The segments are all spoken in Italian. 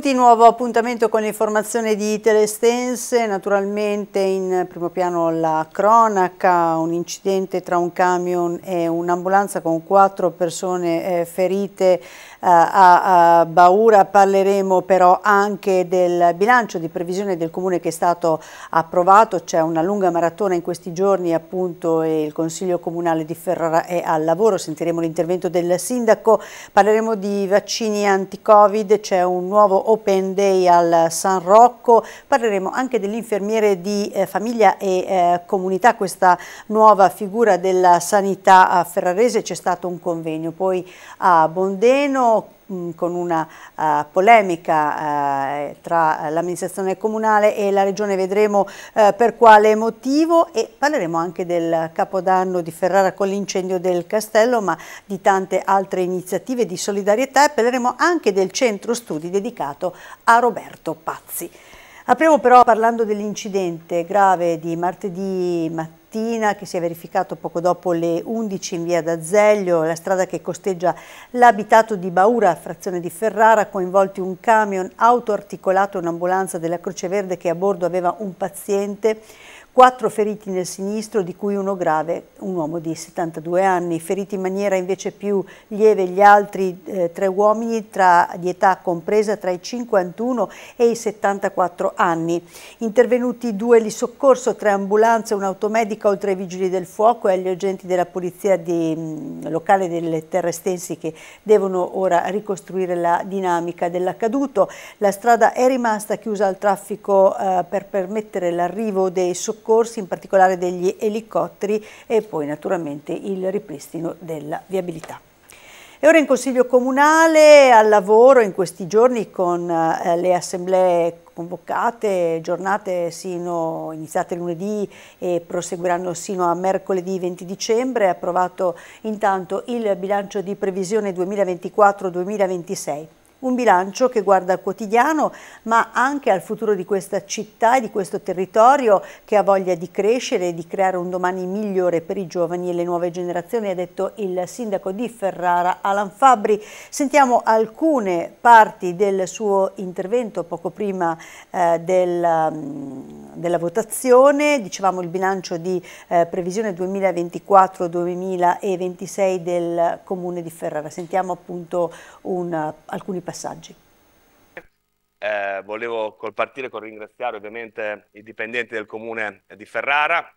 Benvenuti, nuovo appuntamento con l'informazione di Telestense, naturalmente in primo piano la cronaca, un incidente tra un camion e un'ambulanza con quattro persone eh, ferite eh, a, a Baura, parleremo però anche del bilancio di previsione del Comune che è stato approvato, c'è una lunga maratona in questi giorni appunto e il Consiglio Comunale di Ferrara è al lavoro, sentiremo l'intervento del Sindaco, parleremo di vaccini anti-Covid, c'è un nuovo Open Day al San Rocco, parleremo anche dell'infermiere di eh, famiglia e eh, comunità, questa nuova figura della sanità eh, ferrarese, c'è stato un convegno poi a Bondeno, Mm, con una uh, polemica uh, tra l'amministrazione comunale e la regione, vedremo uh, per quale motivo e parleremo anche del capodanno di Ferrara con l'incendio del castello ma di tante altre iniziative di solidarietà e parleremo anche del centro studi dedicato a Roberto Pazzi. Apriamo però parlando dell'incidente grave di martedì mattina che si è verificato poco dopo le 11 in via d'Azeglio, la strada che costeggia l'abitato di Baura, frazione di Ferrara, coinvolti un camion autoarticolato e un'ambulanza della Croce Verde che a bordo aveva un paziente 4 feriti nel sinistro, di cui uno grave, un uomo di 72 anni, feriti in maniera invece più lieve gli altri eh, tre uomini tra, di età compresa tra i 51 e i 74 anni. Intervenuti due di soccorso, tre ambulanze, un'automedica, oltre ai vigili del fuoco e agli agenti della polizia di, mh, mm, locale delle terre Terrestensi che devono ora ricostruire la dinamica dell'accaduto. La strada è rimasta chiusa al traffico eh, per permettere l'arrivo dei soccorsi soccorsi, in particolare degli elicotteri e poi naturalmente il ripristino della viabilità. E ora in Consiglio Comunale al lavoro in questi giorni con eh, le assemblee convocate, giornate sino, iniziate lunedì e proseguiranno sino a mercoledì 20 dicembre, è approvato intanto il bilancio di previsione 2024-2026. Un bilancio che guarda al quotidiano ma anche al futuro di questa città e di questo territorio che ha voglia di crescere e di creare un domani migliore per i giovani e le nuove generazioni, ha detto il sindaco di Ferrara Alan Fabri. Sentiamo alcune parti del suo intervento poco prima eh, del, mm, della votazione, dicevamo il bilancio di eh, previsione 2024-2026 del comune di Ferrara. Sentiamo appunto un, alcuni passaggi. Eh, volevo partire con ringraziare ovviamente i dipendenti del comune di Ferrara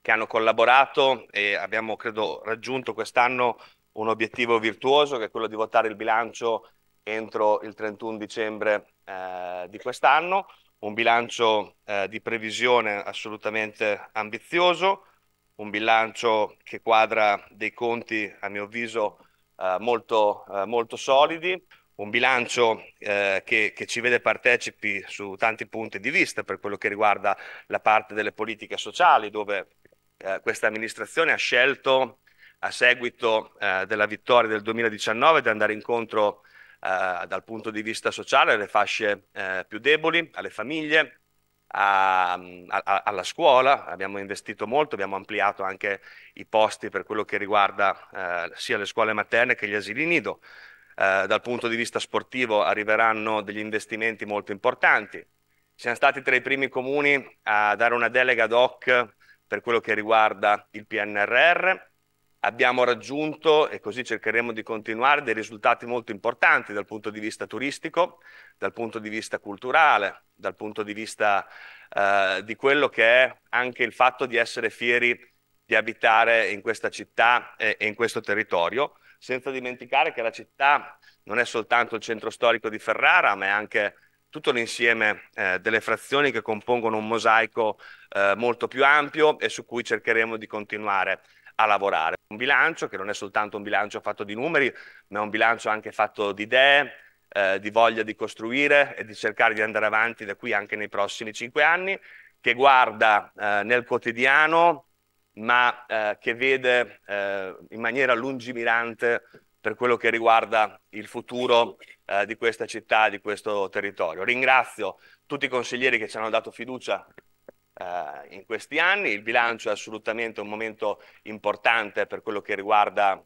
che hanno collaborato e abbiamo credo raggiunto quest'anno un obiettivo virtuoso che è quello di votare il bilancio entro il 31 dicembre eh, di quest'anno, un bilancio eh, di previsione assolutamente ambizioso, un bilancio che quadra dei conti a mio avviso eh, molto, eh, molto solidi, un bilancio eh, che, che, ci vede partecipi su tanti punti di vista per quello che riguarda la parte delle politiche sociali, dove eh, questa amministrazione ha scelto, a seguito eh, della vittoria del 2019, di andare incontro eh, dal punto di vista sociale alle fasce più deboli, alle famiglie, a, a, alla scuola, abbiamo investito molto, abbiamo ampliato anche i posti per quello che riguarda eh, sia le scuole materne che gli asili nido. Eh, dal punto di vista sportivo arriveranno degli investimenti molto importanti. Siamo stati tra i primi comuni a dare una delega ad hoc per quello che riguarda il PNRR, abbiamo raggiunto, e così cercheremo di continuare, dei risultati molto importanti dal punto di vista turistico, dal punto di vista culturale, dal punto di vista eh, di quello che è anche il fatto di essere fieri di abitare in questa città e, e in questo territorio, senza dimenticare che la città non è soltanto il centro storico di Ferrara, ma è anche tutto l'insieme eh, delle frazioni che compongono un mosaico eh, molto più ampio e su cui cercheremo di continuare a lavorare. Un bilancio che non è soltanto un bilancio fatto di numeri, ma è un bilancio anche fatto di idee, eh, di voglia di costruire e di cercare di andare avanti da qui anche nei prossimi cinque anni, che guarda eh, nel quotidiano, ma eh, che vede eh, in maniera lungimirante per quello che riguarda il futuro eh, di questa città, di questo territorio. Ringrazio tutti i consiglieri che ci hanno dato fiducia in questi anni. Il bilancio è assolutamente un momento importante per quello che riguarda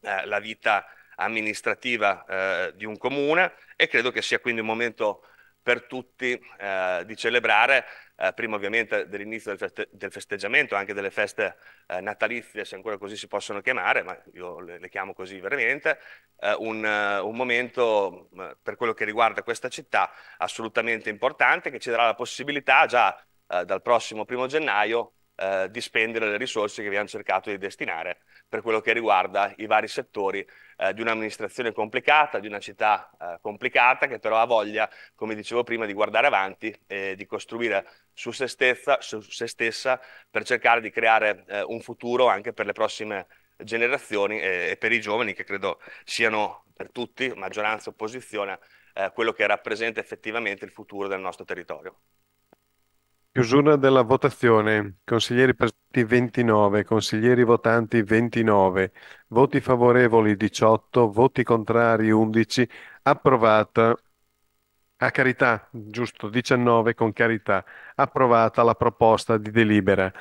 eh, la vita amministrativa eh, di un comune e credo che sia quindi un momento per tutti eh, di celebrare, eh, prima ovviamente dell'inizio del, feste del, festeggiamento, anche delle feste eh, natalizie, se ancora così si possono chiamare, ma io le, le chiamo così veramente, eh, un, eh, un, momento eh, per quello che riguarda questa città assolutamente importante che ci darà la possibilità già eh, dal prossimo primo gennaio eh, di spendere le risorse che abbiamo cercato di destinare per quello che riguarda i vari settori eh, di un'amministrazione complicata, di una città eh, complicata che però ha voglia, come dicevo prima, di guardare avanti e di costruire su se stessa, su se stessa per cercare di creare eh, un futuro anche per le prossime generazioni e, e, per i giovani che credo siano per tutti, maggioranza e opposizione, eh, quello che rappresenta effettivamente il futuro del nostro territorio. Chiusura della votazione. Consiglieri presenti 29, consiglieri votanti 29, voti favorevoli 18, voti contrari 11, approvata a carità, giusto 19 con carità, approvata la proposta di delibera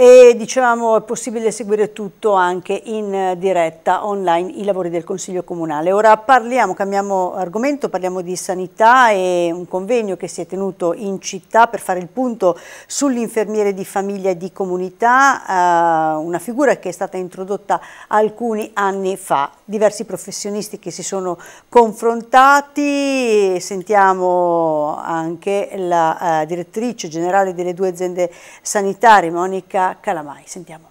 e dicevamo è possibile seguire tutto anche in diretta online i lavori del Consiglio Comunale. Ora parliamo, cambiamo argomento, parliamo di sanità e un convegno che si è tenuto in città per fare il punto sull'infermiere di famiglia e di comunità, eh, una figura che è stata introdotta alcuni anni fa. Diversi professionisti che si sono confrontati, sentiamo anche la eh, direttrice generale delle due aziende sanitarie, Monica Calamai. Sentiamo.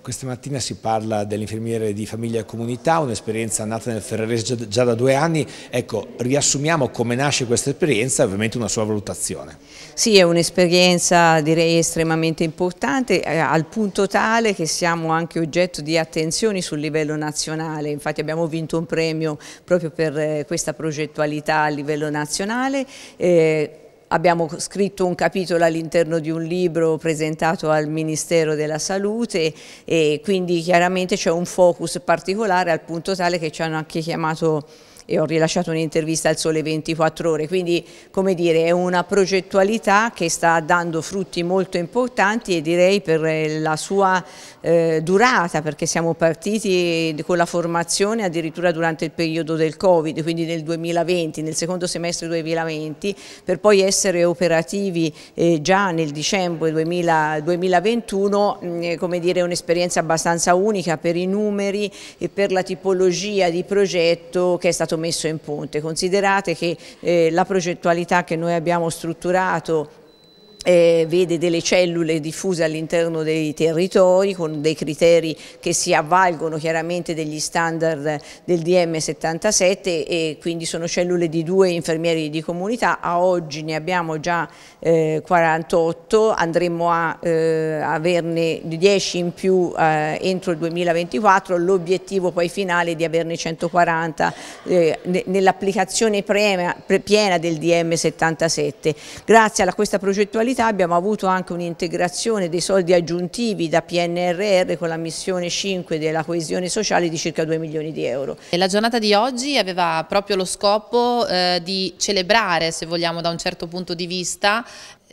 Questa mattina si parla dell'infermiere di famiglia e comunità, un'esperienza nata nel Ferrarese già da due anni. Ecco, riassumiamo come nasce questa esperienza e ovviamente una sua valutazione. Sì, è un'esperienza direi estremamente importante, eh, al punto tale che siamo anche oggetto di attenzioni sul livello nazionale. Infatti abbiamo vinto un premio proprio per eh, questa progettualità a livello nazionale. Eh, abbiamo scritto un capitolo all'interno di un libro presentato al Ministero della Salute e quindi chiaramente c'è un focus particolare al punto tale che ci hanno anche chiamato e ho rilasciato un'intervista al Sole 24 Ore, quindi come dire è una progettualità che sta dando frutti molto importanti e direi per eh, la sua eh, durata perché siamo partiti con la formazione addirittura durante il periodo del Covid, quindi nel 2020, nel secondo semestre 2020, per poi essere operativi eh, già nel dicembre 2000, 2021, mh, come dire è un'esperienza abbastanza unica per i numeri e per la tipologia di progetto che è stato stato messo in ponte. Considerate che eh, la progettualità che noi abbiamo strutturato eh, vede delle cellule diffuse all'interno dei territori con dei criteri che si avvalgono chiaramente degli standard del DM77 e quindi sono cellule di due infermieri di comunità, a oggi ne abbiamo già eh, 48, andremo a eh, averne 10 in più eh, entro il 2024, l'obiettivo poi finale è di averne 140 eh, nell'applicazione piena del DM77. Grazie a questa progettualità novità abbiamo avuto anche un'integrazione dei soldi aggiuntivi da PNRR con la missione 5 della coesione sociale di circa 2 milioni di euro. La giornata di oggi aveva proprio lo scopo eh, di celebrare, se vogliamo da un certo punto di vista,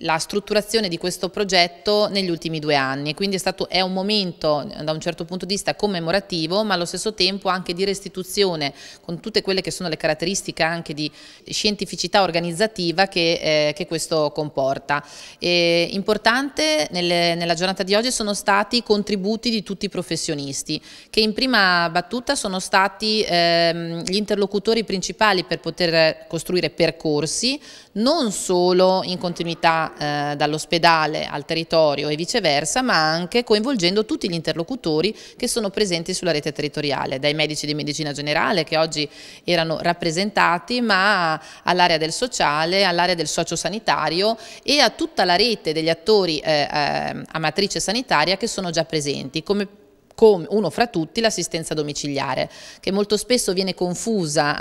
la strutturazione di questo progetto negli ultimi due anni, quindi è, stato, è un momento eh, da un certo punto di vista commemorativo ma allo stesso tempo anche di restituzione con tutte quelle che sono le caratteristiche anche di scientificità organizzativa che, eh, che questo comporta. E importante nelle, nella giornata di oggi sono stati i contributi di tutti i professionisti che in prima battuta sono stati ehm, gli interlocutori principali per poter costruire percorsi, non solo in continuità eh, dall'ospedale al territorio e viceversa, ma anche coinvolgendo tutti gli interlocutori che sono presenti sulla rete territoriale, dai medici di medicina generale che oggi erano rappresentati, ma all'area del sociale, all'area del sociosanitario e a tutta la rete degli attori eh, eh, a matrice sanitaria che sono già presenti, come come uno fra tutti l'assistenza domiciliare, che molto spesso viene confusa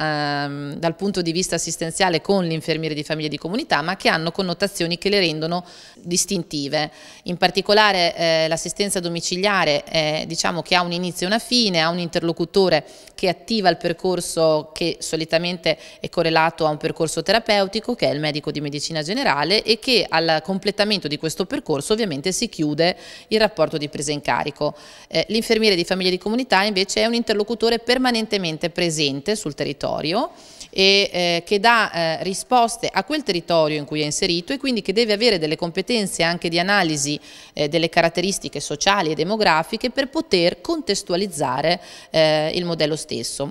ehm, dal punto di vista assistenziale con l'infermiere di famiglia e di comunità, ma che hanno connotazioni che le rendono distintive. In particolare eh, l'assistenza domiciliare eh, diciamo che ha un inizio e una fine, ha un interlocutore che attiva il percorso che solitamente è correlato a un percorso terapeutico, che è il medico di medicina generale e che al completamento di questo percorso ovviamente si chiude il rapporto di presa in carico. Eh, L'infermiere di famiglia di comunità invece è un interlocutore permanentemente presente sul territorio e eh, che dà eh, risposte a quel territorio in cui è inserito e quindi che deve avere delle competenze anche di analisi eh, delle caratteristiche sociali e demografiche per poter contestualizzare eh, il modello stesso.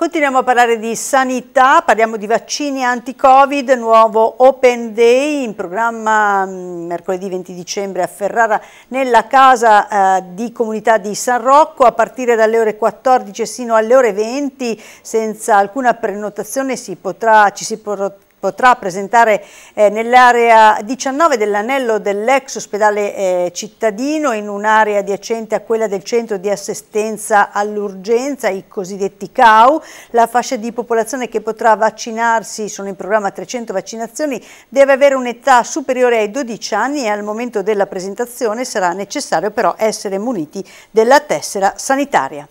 Continuiamo a parlare di sanità, parliamo di vaccini anti-Covid, nuovo Open Day in programma mm, mercoledì 20 dicembre a Ferrara nella casa eh, di comunità di San Rocco a partire dalle ore 14 fino alle ore 20 senza alcuna prenotazione si potrà, ci si potrà potrà presentare eh, nell'area 19 dell'anello dell'ex ospedale eh, cittadino in un'area adiacente a quella del centro di assistenza all'urgenza, i cosiddetti CAU. La fascia di popolazione che potrà vaccinarsi, sono in programma 300 vaccinazioni, deve avere un'età superiore ai 12 anni e al momento della presentazione sarà necessario però essere muniti della tessera sanitaria.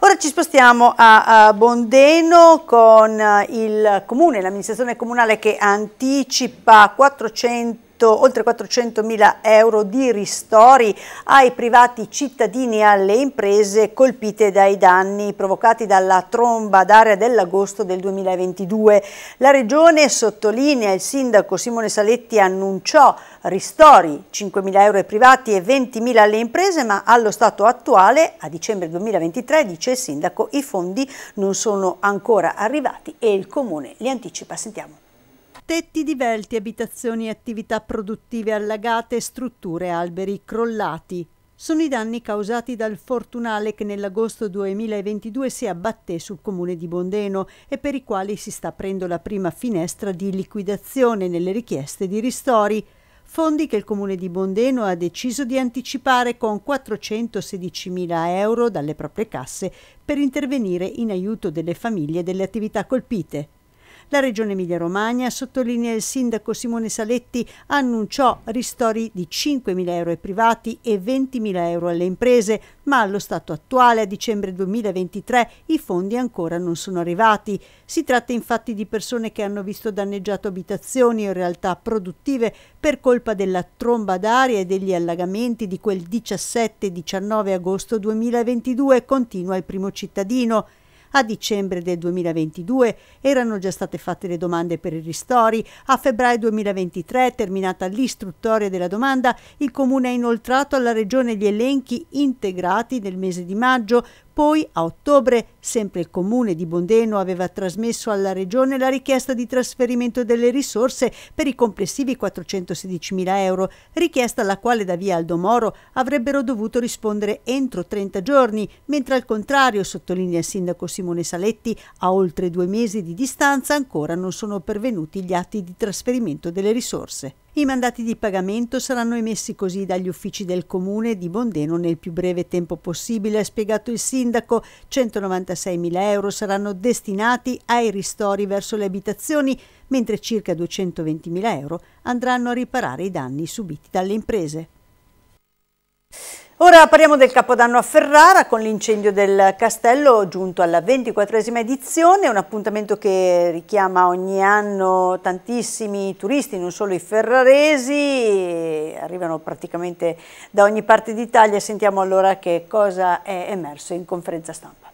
Ora ci spostiamo a, Bondeno con eh, il comune, l'amministrazione comunale che anticipa 400 400, oltre 400 mila euro di ristori ai privati cittadini e alle imprese colpite dai danni provocati dalla tromba d'aria dell'agosto del 2022. La Regione, sottolinea il sindaco Simone Saletti, annunciò ristori 5 mila euro ai privati e 20 mila alle imprese, ma allo stato attuale, a dicembre 2023, dice il sindaco, i fondi non sono ancora arrivati e il Comune li anticipa. Sentiamo tetti divelti, abitazioni e attività produttive allagate strutture e alberi crollati. Sono i danni causati dal fortunale che nell'agosto 2022 si abbatté sul comune di Bondeno e per i quali si sta aprendo la prima finestra di liquidazione nelle richieste di ristori fondi che il comune di Bondeno ha deciso di anticipare con 416.000 euro dalle proprie casse per intervenire in aiuto delle famiglie e delle attività colpite. La Regione Emilia-Romagna, sottolinea il sindaco Simone Saletti, annunciò ristori di 5.000 euro ai privati e 20.000 euro alle imprese, ma allo stato attuale, a dicembre 2023, i fondi ancora non sono arrivati. Si tratta infatti di persone che hanno visto danneggiato abitazioni o realtà produttive per colpa della tromba d'aria e degli allagamenti di quel 17-19 agosto 2022, continua il primo cittadino. A dicembre del 2022 erano già state fatte le domande per i ristori, a febbraio 2023, terminata l'istruttoria della domanda, il Comune ha inoltrato alla Regione gli elenchi integrati nel mese di maggio poi, a ottobre, sempre il comune di Bondeno aveva trasmesso alla regione la richiesta di trasferimento delle risorse per i complessivi 416 mila euro, richiesta alla quale da via Aldo Moro avrebbero dovuto rispondere entro 30 giorni, mentre al contrario, sottolinea il sindaco Simone Saletti, a oltre due mesi di distanza ancora non sono pervenuti gli atti di trasferimento delle risorse. I mandati di pagamento saranno emessi così dagli uffici del comune di Bondeno nel più breve tempo possibile, ha spiegato il sindaco. 196.000 euro saranno destinati ai ristori verso le abitazioni, mentre circa 220.000 euro andranno a riparare i danni subiti dalle imprese. Ora parliamo del Capodanno a Ferrara con l'incendio del castello giunto alla 24esima edizione, un appuntamento che richiama ogni anno tantissimi turisti, non solo i ferraresi, arrivano praticamente da ogni parte d'Italia. Sentiamo allora che cosa è emerso in conferenza stampa.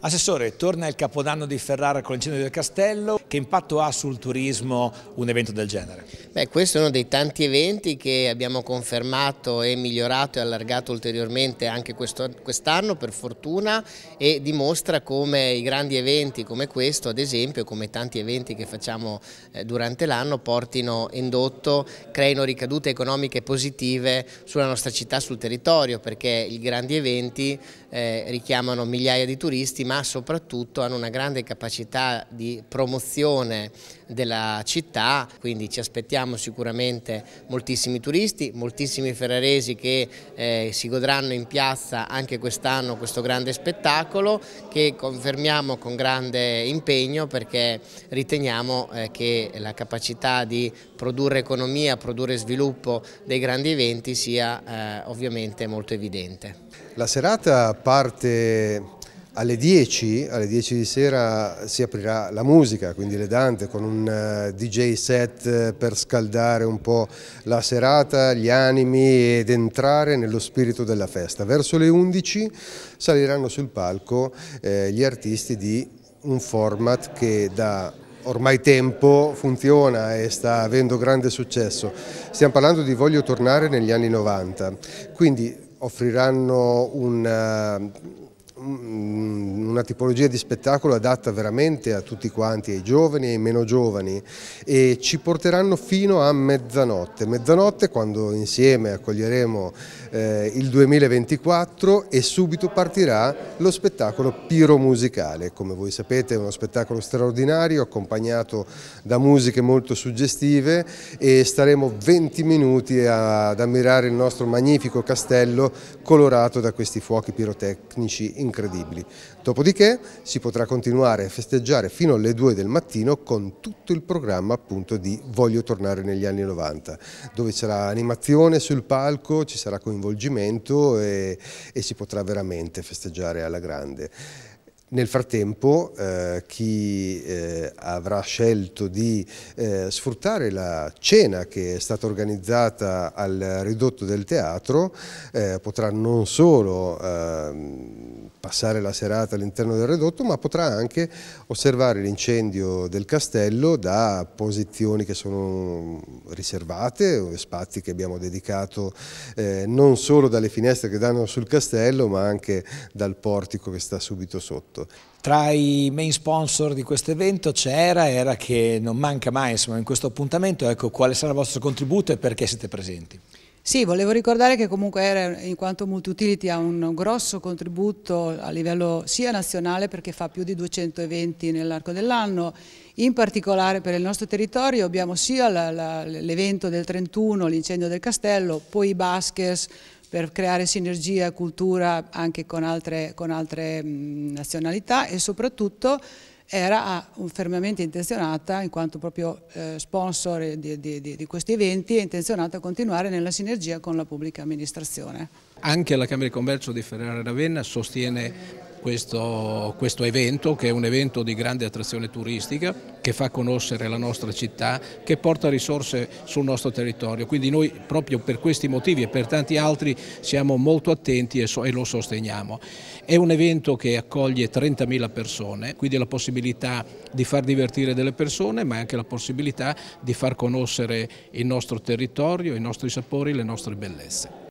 Assessore, torna il Capodanno di Ferrara con l'incendio del castello. Che impatto ha sul turismo un evento del genere? Beh, questo è uno dei tanti eventi che abbiamo confermato e migliorato e allargato ulteriormente anche quest'anno quest per fortuna e dimostra come i grandi eventi come questo ad esempio come tanti eventi che facciamo eh, durante l'anno portino indotto, creino ricadute economiche positive sulla nostra città, sul territorio perché i grandi eventi eh, richiamano migliaia di turisti ma soprattutto hanno una grande capacità di promozione tradizione della città, quindi ci aspettiamo sicuramente moltissimi turisti, moltissimi ferraresi che eh, si godranno in piazza anche quest'anno questo grande spettacolo che confermiamo con grande impegno perché riteniamo eh, che la capacità di produrre economia, produrre sviluppo dei grandi eventi sia eh, ovviamente molto evidente. La serata parte alle 10, alle 10, di sera si aprirà la musica, quindi le Dante, con un eh, DJ set eh, per scaldare un po' la serata, gli animi ed entrare nello spirito della festa. Verso le 11 saliranno sul palco eh, gli artisti di un format che da ormai tempo funziona e sta avendo grande successo. Stiamo parlando di Voglio tornare negli anni 90, quindi offriranno un una tipologia di spettacolo adatta veramente a tutti quanti, ai giovani e ai meno giovani e ci porteranno fino a mezzanotte, mezzanotte quando insieme accoglieremo eh, il 2024 e subito partirà lo spettacolo Piro Musicale, come voi sapete è uno spettacolo straordinario accompagnato da musiche molto suggestive e staremo 20 minuti ad ammirare il nostro magnifico castello colorato da questi fuochi pirotecnici in incredibili. Dopodiché si potrà continuare a festeggiare fino alle 2 del mattino con tutto il programma appunto di Voglio tornare negli anni 90, dove c'è animazione sul palco, ci sarà coinvolgimento e, e si potrà veramente festeggiare alla grande. Nel frattempo eh, chi eh, avrà scelto di eh, sfruttare la cena che è stata organizzata al ridotto del teatro eh, potrà non solo ehm, passare la serata all'interno del redotto, ma potrà anche osservare l'incendio del castello da posizioni che sono riservate, spazi che abbiamo dedicato eh, non solo dalle finestre che danno sul castello, ma anche dal portico che sta subito sotto. Tra i main sponsor di questo evento c'era, Era, Era che non manca mai insomma, in questo appuntamento, ecco quale sarà il vostro contributo e perché siete presenti? Sì, volevo ricordare che comunque era, in quanto Multiutility ha un grosso contributo a livello sia nazionale perché fa più di 200 eventi nell'arco dell'anno, in particolare per il nostro territorio abbiamo sia l'evento del 31, l'incendio del castello, poi i baskers per creare sinergia e cultura anche con altre, con altre nazionalità e soprattutto era fermamente intenzionata, in quanto proprio eh, sponsor di, di, di questi eventi, è intenzionata a continuare nella sinergia con la pubblica amministrazione. Anche la Camera di Commercio di Ferrara Ravenna sostiene questo, questo, evento che è un evento di grande attrazione turistica che fa conoscere la nostra città, che porta risorse sul nostro territorio. Quindi noi proprio per questi motivi e per tanti altri siamo molto attenti e, so, e lo sosteniamo. È un evento che accoglie 30.000 persone, quindi la possibilità di far divertire delle persone ma anche la possibilità di far conoscere il nostro territorio, i nostri sapori, le nostre bellezze.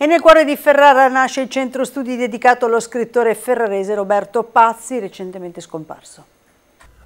E nel cuore di Ferrara nasce il centro studi dedicato allo scrittore ferrarese Roberto Pazzi, recentemente scomparso.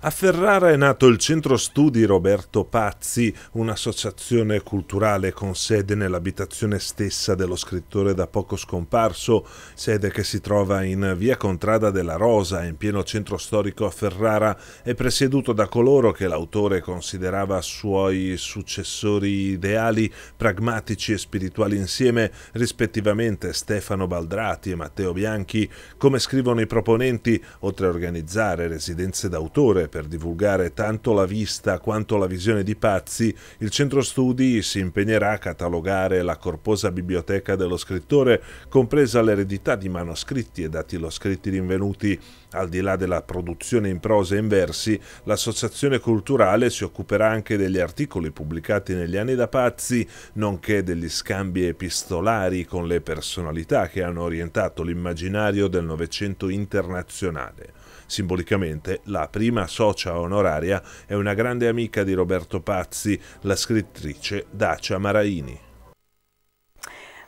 A Ferrara è nato il Centro Studi Roberto Pazzi, un'associazione culturale con sede nell'abitazione stessa dello scrittore da poco scomparso, sede che si trova in via Contrada della Rosa, in pieno centro storico a Ferrara, e presieduto da coloro che l'autore considerava suoi successori ideali, pragmatici e spirituali insieme, rispettivamente Stefano Baldrati e Matteo Bianchi. Come scrivono i proponenti, oltre a organizzare residenze d'autore, per divulgare tanto la vista quanto la visione di pazzi, il centro studi si impegnerà a catalogare la corposa biblioteca dello scrittore, compresa l'eredità di manoscritti e dati lo scritti rinvenuti. Al di là della produzione in prosa e in versi, l'associazione culturale si occuperà anche degli articoli pubblicati negli anni da pazzi, nonché degli scambi epistolari con le personalità che hanno orientato l'immaginario del Novecento internazionale. Simbolicamente, la prima socia onoraria è una grande amica di Roberto Pazzi, la scrittrice Dacia Maraini.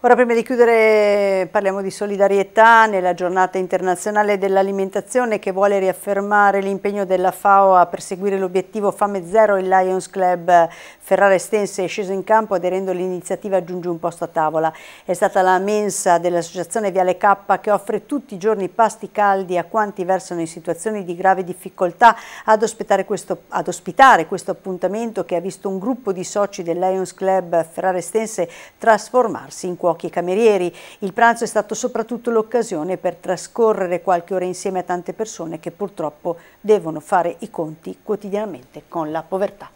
Ora prima di chiudere parliamo di solidarietà nella giornata internazionale dell'alimentazione che vuole riaffermare l'impegno della FAO a perseguire l'obiettivo fame zero. Il Lions Club Ferrara Estense è sceso in campo aderendo all'iniziativa Aggiungi un posto a tavola. È stata la mensa dell'associazione Viale K che offre tutti i giorni pasti caldi a quanti versano in situazioni di grave difficoltà ad ospitare questo, ad ospitare questo appuntamento che ha visto un gruppo di soci del Lions Club Ferrara Estense trasformarsi in cuoco pochi camerieri. Il pranzo è stato soprattutto l'occasione per trascorrere qualche ora insieme a tante persone che purtroppo devono fare i conti quotidianamente con la povertà.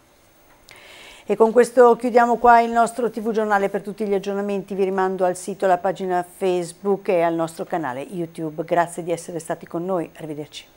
E con questo chiudiamo qua il nostro TV giornale. Per tutti gli aggiornamenti vi rimando al sito, alla pagina Facebook e al nostro canale YouTube. Grazie di essere stati con noi. Arrivederci.